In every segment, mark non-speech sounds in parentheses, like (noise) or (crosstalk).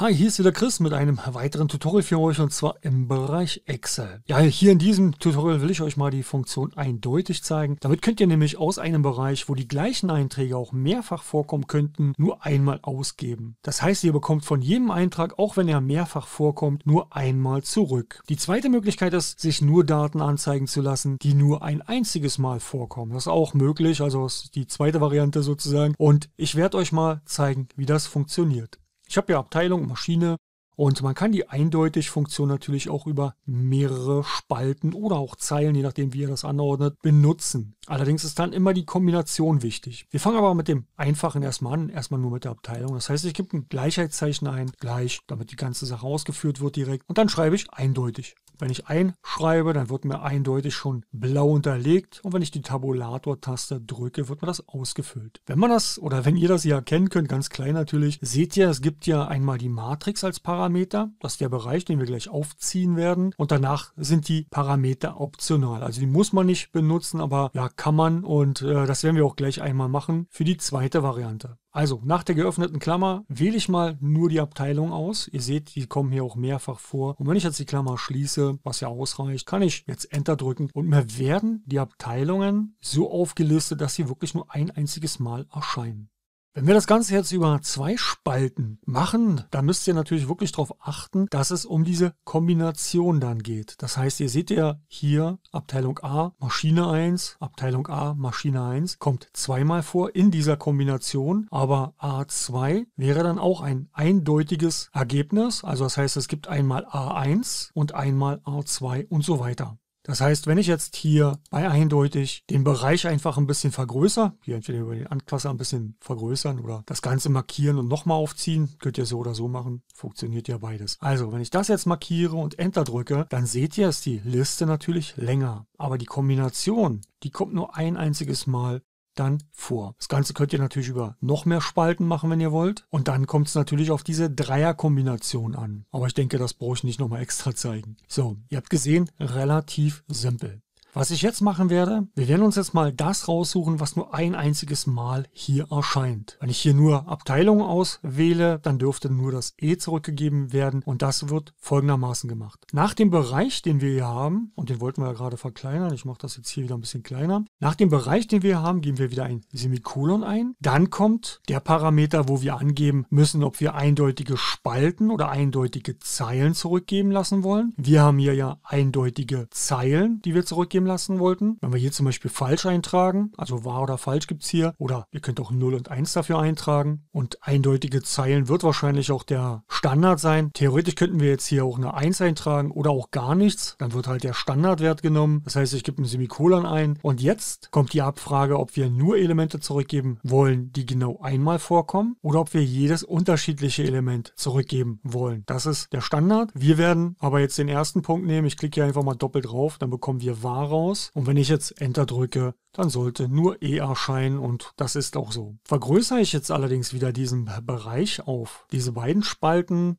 Hi, hier ist wieder Chris mit einem weiteren Tutorial für euch und zwar im Bereich Excel. Ja, hier in diesem Tutorial will ich euch mal die Funktion eindeutig zeigen. Damit könnt ihr nämlich aus einem Bereich, wo die gleichen Einträge auch mehrfach vorkommen könnten, nur einmal ausgeben. Das heißt, ihr bekommt von jedem Eintrag, auch wenn er mehrfach vorkommt, nur einmal zurück. Die zweite Möglichkeit ist, sich nur Daten anzeigen zu lassen, die nur ein einziges Mal vorkommen. Das ist auch möglich, also ist die zweite Variante sozusagen. Und ich werde euch mal zeigen, wie das funktioniert. Ich habe ja Abteilung Maschine und man kann die eindeutig Funktion natürlich auch über mehrere Spalten oder auch Zeilen, je nachdem wie ihr das anordnet, benutzen. Allerdings ist dann immer die Kombination wichtig. Wir fangen aber mit dem Einfachen erstmal an, erstmal nur mit der Abteilung. Das heißt, ich gebe ein Gleichheitszeichen ein, gleich, damit die ganze Sache ausgeführt wird direkt. Und dann schreibe ich eindeutig. Wenn ich einschreibe, dann wird mir eindeutig schon blau unterlegt und wenn ich die Tabulator-Taste drücke, wird mir das ausgefüllt. Wenn man das oder wenn ihr das hier erkennen könnt, ganz klein natürlich, seht ihr, es gibt ja einmal die Matrix als Parameter Parameter, das ist der Bereich, den wir gleich aufziehen werden. Und danach sind die Parameter optional. Also die muss man nicht benutzen, aber ja, kann man. Und äh, das werden wir auch gleich einmal machen für die zweite Variante. Also nach der geöffneten Klammer wähle ich mal nur die Abteilung aus. Ihr seht, die kommen hier auch mehrfach vor. Und wenn ich jetzt die Klammer schließe, was ja ausreicht, kann ich jetzt Enter drücken und mir werden die Abteilungen so aufgelistet, dass sie wirklich nur ein einziges Mal erscheinen. Wenn wir das Ganze jetzt über zwei Spalten machen, dann müsst ihr natürlich wirklich darauf achten, dass es um diese Kombination dann geht. Das heißt, ihr seht ja hier Abteilung A, Maschine 1, Abteilung A, Maschine 1 kommt zweimal vor in dieser Kombination, aber A2 wäre dann auch ein eindeutiges Ergebnis. Also das heißt, es gibt einmal A1 und einmal A2 und so weiter. Das heißt, wenn ich jetzt hier bei eindeutig den Bereich einfach ein bisschen vergrößere, hier entweder über den Anpasser ein bisschen vergrößern oder das Ganze markieren und nochmal aufziehen, könnt ihr so oder so machen, funktioniert ja beides. Also, wenn ich das jetzt markiere und Enter drücke, dann seht ihr, ist die Liste natürlich länger. Aber die Kombination, die kommt nur ein einziges Mal dann vor. Das Ganze könnt ihr natürlich über noch mehr Spalten machen, wenn ihr wollt. Und dann kommt es natürlich auf diese Dreierkombination an. Aber ich denke, das brauche ich nicht nochmal extra zeigen. So, ihr habt gesehen, relativ simpel. Was ich jetzt machen werde, wir werden uns jetzt mal das raussuchen, was nur ein einziges Mal hier erscheint. Wenn ich hier nur Abteilungen auswähle, dann dürfte nur das E zurückgegeben werden und das wird folgendermaßen gemacht. Nach dem Bereich, den wir hier haben, und den wollten wir ja gerade verkleinern, ich mache das jetzt hier wieder ein bisschen kleiner. Nach dem Bereich, den wir hier haben, geben wir wieder ein Semikolon ein. Dann kommt der Parameter, wo wir angeben müssen, ob wir eindeutige Spalten oder eindeutige Zeilen zurückgeben lassen wollen. Wir haben hier ja eindeutige Zeilen, die wir zurückgeben abstimmen lassen wollten. Wenn wir hier zum Beispiel falsch eintragen, also wahr oder falsch gibt es hier, oder ihr könnt auch 0 und 1 dafür eintragen. Und eindeutige Zeilen wird wahrscheinlich auch der Standard sein. Theoretisch könnten wir jetzt hier auch eine 1 eintragen oder auch gar nichts. Dann wird halt der Standardwert genommen. Das heißt, ich gebe ein Semikolon ein. Und jetzt kommt die Abfrage, ob wir nur Elemente zurückgeben wollen, die genau einmal vorkommen, oder ob wir jedes unterschiedliche Element zurückgeben wollen. Das ist der Standard. Wir werden aber jetzt den ersten Punkt nehmen. Ich klicke hier einfach mal doppelt drauf. Dann bekommen wir wahre heraus. Und wenn ich jetzt Enter drücke, dann sollte nur E erscheinen und das ist auch so. Vergrößere ich jetzt allerdings wieder diesen Bereich auf, diese beiden Spalten,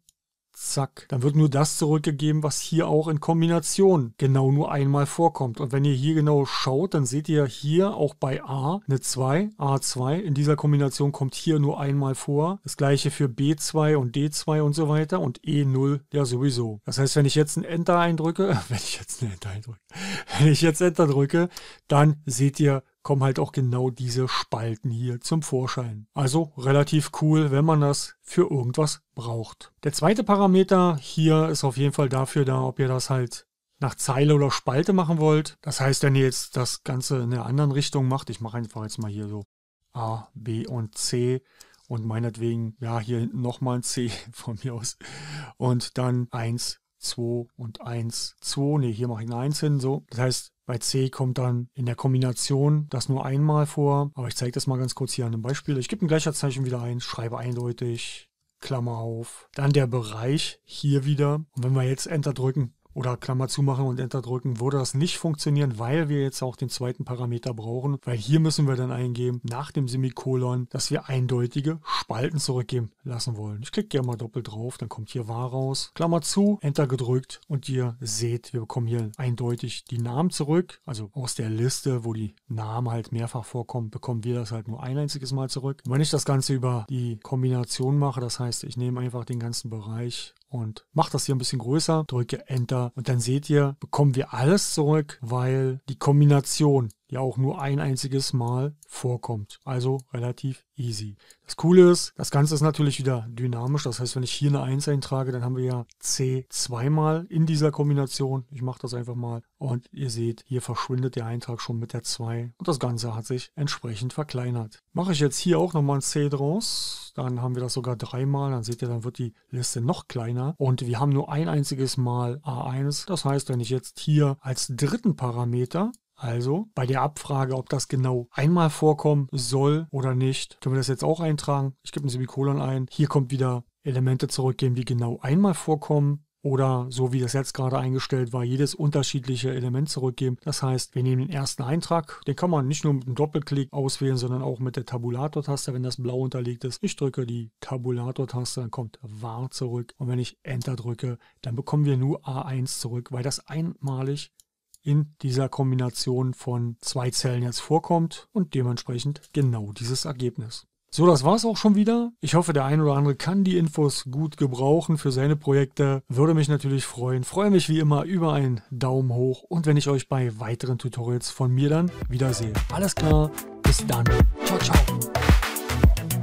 zack. Dann wird nur das zurückgegeben, was hier auch in Kombination genau nur einmal vorkommt. Und wenn ihr hier genau schaut, dann seht ihr hier auch bei A eine 2, A2. In dieser Kombination kommt hier nur einmal vor. Das gleiche für B2 und D2 und so weiter und E0 ja sowieso. Das heißt, wenn ich jetzt ein Enter eindrücke, (laughs) wenn ich jetzt ein Enter eindrücke, (laughs) wenn ich jetzt Enter drücke, dann seht ihr kommen halt auch genau diese Spalten hier zum Vorschein. Also relativ cool, wenn man das für irgendwas braucht. Der zweite Parameter hier ist auf jeden Fall dafür da, ob ihr das halt nach Zeile oder Spalte machen wollt. Das heißt, wenn ihr jetzt das Ganze in einer anderen Richtung macht, ich mache einfach jetzt mal hier so A, B und C und meinetwegen, ja, hier hinten nochmal ein C (laughs) von mir aus und dann 1, 2 und 1, 2. Ne, hier mache ich eine 1 hin, so. Das heißt, bei C kommt dann in der Kombination das nur einmal vor. Aber ich zeige das mal ganz kurz hier an einem Beispiel. Ich gebe ein Gleichheitszeichen wieder ein, schreibe eindeutig, Klammer auf. Dann der Bereich hier wieder. Und wenn wir jetzt Enter drücken, oder Klammer zumachen und Enter drücken, würde das nicht funktionieren, weil wir jetzt auch den zweiten Parameter brauchen, weil hier müssen wir dann eingeben, nach dem Semikolon, dass wir eindeutige Spalten zurückgeben lassen wollen. Ich klicke hier mal doppelt drauf, dann kommt hier wahr raus, Klammer zu, Enter gedrückt und ihr seht, wir bekommen hier eindeutig die Namen zurück, also aus der Liste, wo die Namen halt mehrfach vorkommen, bekommen wir das halt nur ein einziges Mal zurück. Und wenn ich das Ganze über die Kombination mache, das heißt, ich nehme einfach den ganzen Bereich und mache das hier ein bisschen größer, drücke Enter und dann seht ihr, bekommen wir alles zurück, weil die Kombination ja auch nur ein einziges Mal vorkommt. Also relativ easy. Das Coole ist, das Ganze ist natürlich wieder dynamisch. Das heißt, wenn ich hier eine 1 eintrage, dann haben wir ja C zweimal in dieser Kombination. Ich mache das einfach mal und ihr seht, hier verschwindet der Eintrag schon mit der 2 und das Ganze hat sich entsprechend verkleinert. Mache ich jetzt hier auch nochmal ein C draus, dann haben wir das sogar dreimal. Dann seht ihr, dann wird die Liste noch kleiner und wir haben nur ein einziges Mal A1. Das heißt, wenn ich jetzt hier als dritten Parameter also bei der Abfrage, ob das genau einmal vorkommen soll oder nicht, können wir das jetzt auch eintragen. Ich gebe ein Semikolon ein. Hier kommt wieder Elemente zurückgeben, die genau einmal vorkommen. Oder so wie das jetzt gerade eingestellt war, jedes unterschiedliche Element zurückgeben. Das heißt, wir nehmen den ersten Eintrag. Den kann man nicht nur mit einem Doppelklick auswählen, sondern auch mit der Tabulator-Taste, wenn das blau unterlegt ist. Ich drücke die Tabulator-Taste, dann kommt var zurück. Und wenn ich Enter drücke, dann bekommen wir nur A1 zurück, weil das einmalig in dieser Kombination von zwei Zellen jetzt vorkommt und dementsprechend genau dieses Ergebnis. So, das war's auch schon wieder. Ich hoffe, der ein oder andere kann die Infos gut gebrauchen für seine Projekte. Würde mich natürlich freuen. Freue mich wie immer über einen Daumen hoch und wenn ich euch bei weiteren Tutorials von mir dann wiedersehe. Alles klar, bis dann. Ciao, ciao.